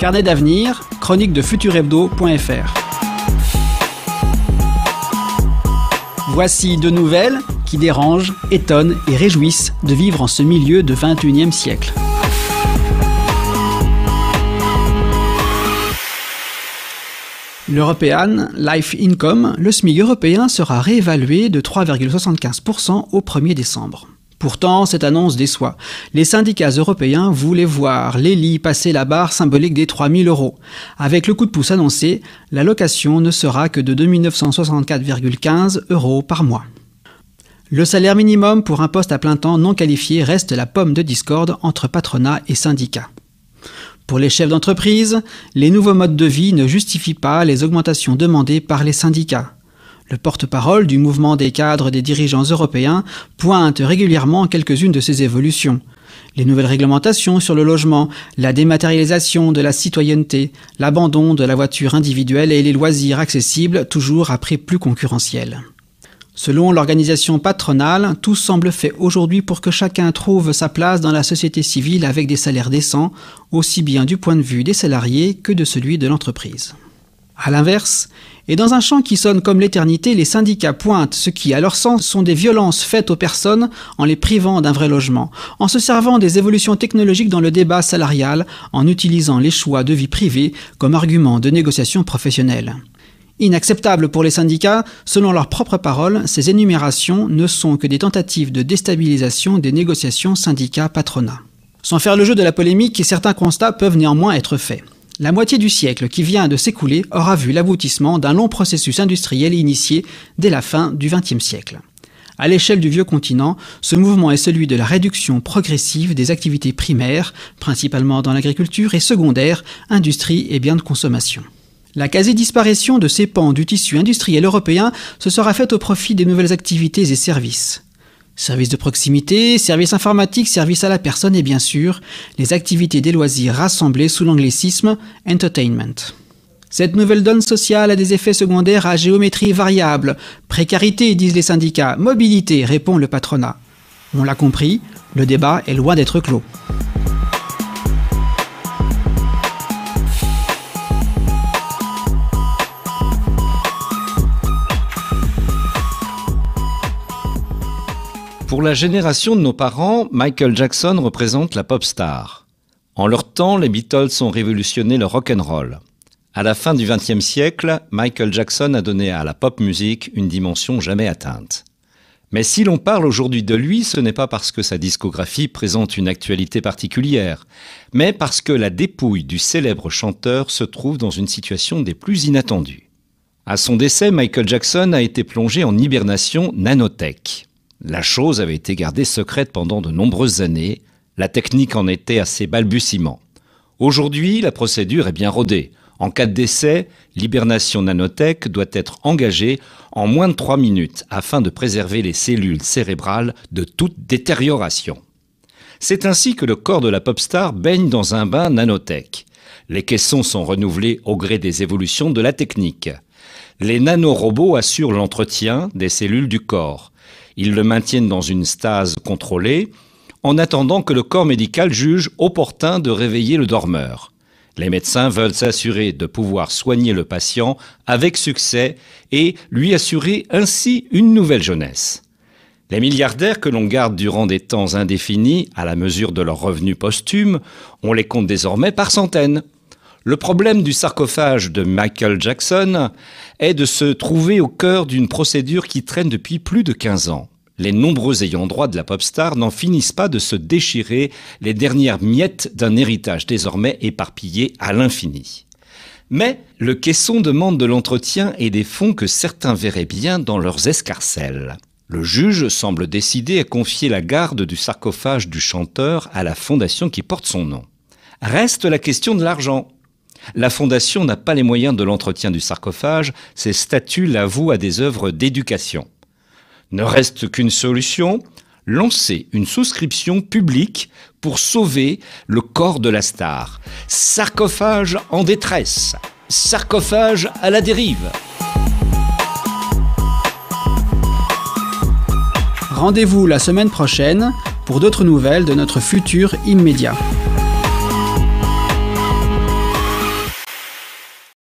Carnet d'avenir, chronique de futurhebdo.fr. Voici deux nouvelles qui dérangent, étonnent et réjouissent de vivre en ce milieu de 21e siècle. L'European Life Income, le SMIG européen sera réévalué de 3,75% au 1er décembre. Pourtant, cette annonce déçoit. Les syndicats européens voulaient voir l'ELI passer la barre symbolique des 3000 euros. Avec le coup de pouce annoncé, la location ne sera que de 2964,15 euros par mois. Le salaire minimum pour un poste à plein temps non qualifié reste la pomme de discorde entre patronat et syndicats. Pour les chefs d'entreprise, les nouveaux modes de vie ne justifient pas les augmentations demandées par les syndicats. Le porte-parole du mouvement des cadres des dirigeants européens pointe régulièrement quelques-unes de ces évolutions. Les nouvelles réglementations sur le logement, la dématérialisation de la citoyenneté, l'abandon de la voiture individuelle et les loisirs accessibles toujours à prix plus concurrentiels. Selon l'organisation patronale, tout semble fait aujourd'hui pour que chacun trouve sa place dans la société civile avec des salaires décents, aussi bien du point de vue des salariés que de celui de l'entreprise. À l'inverse, et dans un champ qui sonne comme l'éternité, les syndicats pointent ce qui, à leur sens, sont des violences faites aux personnes en les privant d'un vrai logement, en se servant des évolutions technologiques dans le débat salarial, en utilisant les choix de vie privée comme argument de négociation professionnelle. Inacceptable pour les syndicats, selon leurs propres paroles, ces énumérations ne sont que des tentatives de déstabilisation des négociations syndicats-patronat. Sans faire le jeu de la polémique, certains constats peuvent néanmoins être faits. La moitié du siècle qui vient de s'écouler aura vu l'aboutissement d'un long processus industriel initié dès la fin du XXe siècle. À l'échelle du vieux continent, ce mouvement est celui de la réduction progressive des activités primaires, principalement dans l'agriculture, et secondaires, industrie et biens de consommation. La quasi-disparition de ces pans du tissu industriel européen se sera faite au profit des nouvelles activités et services. Services de proximité, services informatiques, services à la personne et bien sûr les activités des loisirs rassemblées sous l'anglicisme entertainment. Cette nouvelle donne sociale a des effets secondaires à géométrie variable. Précarité, disent les syndicats. Mobilité, répond le patronat. On l'a compris, le débat est loin d'être clos. Pour la génération de nos parents, Michael Jackson représente la pop star. En leur temps, les Beatles ont révolutionné le rock and roll. À la fin du XXe siècle, Michael Jackson a donné à la pop musique une dimension jamais atteinte. Mais si l'on parle aujourd'hui de lui, ce n'est pas parce que sa discographie présente une actualité particulière, mais parce que la dépouille du célèbre chanteur se trouve dans une situation des plus inattendues. À son décès, Michael Jackson a été plongé en hibernation nanotech. La chose avait été gardée secrète pendant de nombreuses années, la technique en était à ses balbutiements. Aujourd'hui, la procédure est bien rodée. En cas de décès, l'hibernation nanotech doit être engagée en moins de 3 minutes afin de préserver les cellules cérébrales de toute détérioration. C'est ainsi que le corps de la popstar baigne dans un bain nanotech. Les caissons sont renouvelés au gré des évolutions de la technique. Les nanorobots assurent l'entretien des cellules du corps. Ils le maintiennent dans une stase contrôlée, en attendant que le corps médical juge opportun de réveiller le dormeur. Les médecins veulent s'assurer de pouvoir soigner le patient avec succès et lui assurer ainsi une nouvelle jeunesse. Les milliardaires que l'on garde durant des temps indéfinis, à la mesure de leurs revenus posthumes, on les compte désormais par centaines. Le problème du sarcophage de Michael Jackson est de se trouver au cœur d'une procédure qui traîne depuis plus de 15 ans les nombreux ayants droit de la pop star n'en finissent pas de se déchirer les dernières miettes d'un héritage désormais éparpillé à l'infini. Mais le caisson demande de l'entretien et des fonds que certains verraient bien dans leurs escarcelles. Le juge semble décidé à confier la garde du sarcophage du chanteur à la fondation qui porte son nom. Reste la question de l'argent. La fondation n'a pas les moyens de l'entretien du sarcophage, ses statuts l'avouent à des œuvres d'éducation. Ne reste qu'une solution, lancer une souscription publique pour sauver le corps de la star. Sarcophage en détresse, sarcophage à la dérive. Rendez-vous la semaine prochaine pour d'autres nouvelles de notre futur immédiat.